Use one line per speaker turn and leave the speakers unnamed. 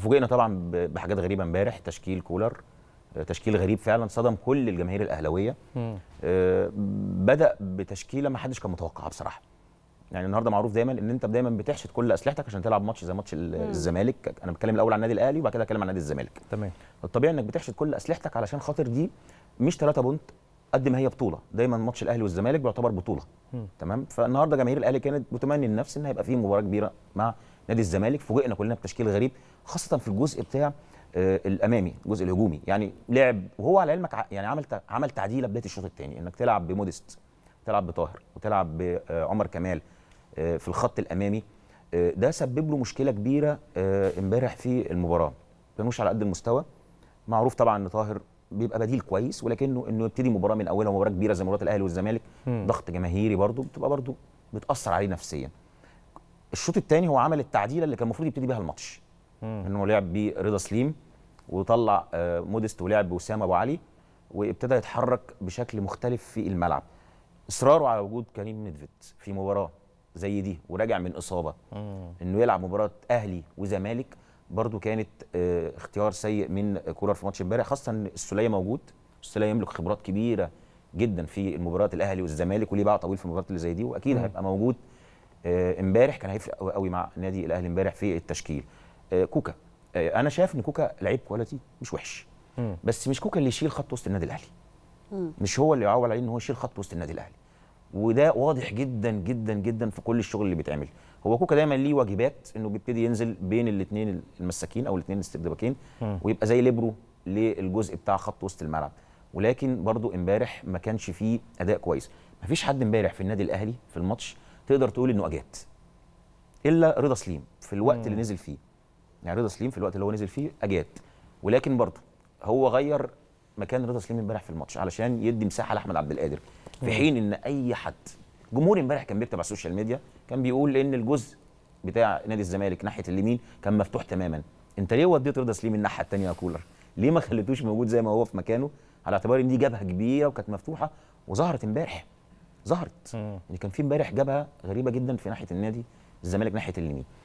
فوجئنا طبعا بحاجات غريبه امبارح تشكيل كولر آه، تشكيل غريب فعلا صدم كل الجماهير الاهلاويه آه، بدا بتشكيله ما حدش كان متوقعها بصراحه يعني النهارده معروف دايما ان انت دايما بتحشد كل اسلحتك عشان تلعب ماتش زي ماتش الزمالك انا بتكلم الاول عن النادي الاهلي وبعد كده اتكلم عن نادي الزمالك تمام الطبيعي انك بتحشد كل اسلحتك علشان خاطر دي مش ثلاثة بونت قد ما هي بطوله دايما ماتش الاهلي والزمالك بيعتبر بطوله مم. تمام فالنهارده جماهير الاهلي كانت بتمني النفس ان هيبقى فيه مباراه كبيره مع نادي الزمالك فوجئنا كلنا بتشكيل غريب خاصه في الجزء بتاع آه، الامامي الجزء الهجومي يعني لعب وهو على علمك يعني عمل عمل تعديله بدايه الشوط الثاني انك تلعب بموديست تلعب بطاهر وتلعب بعمر آه، كمال آه، في الخط الامامي ده سبب له مشكله كبيره امبارح في المباراه كانوش على قد المستوى معروف طبعا ان طاهر بيبقى بديل كويس ولكنه انه يبتدي مباراه من اولها مباراه كبيره زي مباراه الاهلي والزمالك ضغط جماهيري برضه بتبقى برضه بتاثر عليه نفسيا الشوط الثاني هو عمل التعديله اللي كان المفروض يبتدي بيها الماتش ان هو لعب برضا سليم وطلع آه، موديست ولعب وسام ابو علي وابتدى يتحرك بشكل مختلف في الملعب اصراره على وجود كريم ميدفيد في مباراه زي دي وراجع من اصابه انه يلعب مباراه اهلي وزمالك برده كانت آه، اختيار سيء من كولر في ماتش امبارح خاصه ان السوليه موجود السوليه يملك خبرات كبيره جدا في المباريات الاهلي والزمالك وليه باع طويل في المباريات اللي زي دي واكيد هيبقى موجود آه، امبارح كان هيفرق قوي مع نادي الاهلي امبارح في التشكيل آه، كوكا آه، انا شايف ان كوكا لعيب كواليتي مش وحش بس مش كوكا اللي يشيل خط وسط النادي الاهلي مش هو اللي يعول عليه ان هو يشيل خط وسط النادي الاهلي وده واضح جدا جدا جدا في كل الشغل اللي بيتعمل هو كوكا دايما ليه واجبات انه بيبتدي ينزل بين الاثنين المساكين او الاثنين الاستردباكين ويبقى زي ليبرو للجزء بتاع خط وسط الملعب ولكن برضو امبارح ما كانش فيه اداء كويس ما فيش حد امبارح في النادي الاهلي في الماتش تقدر تقول انه اجاد الا رضا سليم في الوقت مم. اللي نزل فيه يعني رضا سليم في الوقت اللي هو نزل فيه اجاد ولكن برضه هو غير مكان رضا سليم امبارح في الماتش علشان يدي مساحه لاحمد عبد القادر في حين ان اي حد جمهور امبارح كان بيكتب على السوشيال ميديا كان بيقول ان الجزء بتاع نادي الزمالك ناحيه اليمين كان مفتوح تماما انت ليه وديت رضا سليم الناحيه الثانيه يا كولر ليه ما خليتوش موجود زي ما هو في مكانه على اعتبار ان دي جبهه كبيره وكانت مفتوحه وظهرت امبارح ظهرت اللي يعني كان في امبارح جبهه غريبه جدا في ناحيه النادي الزمالك ناحيه اليمين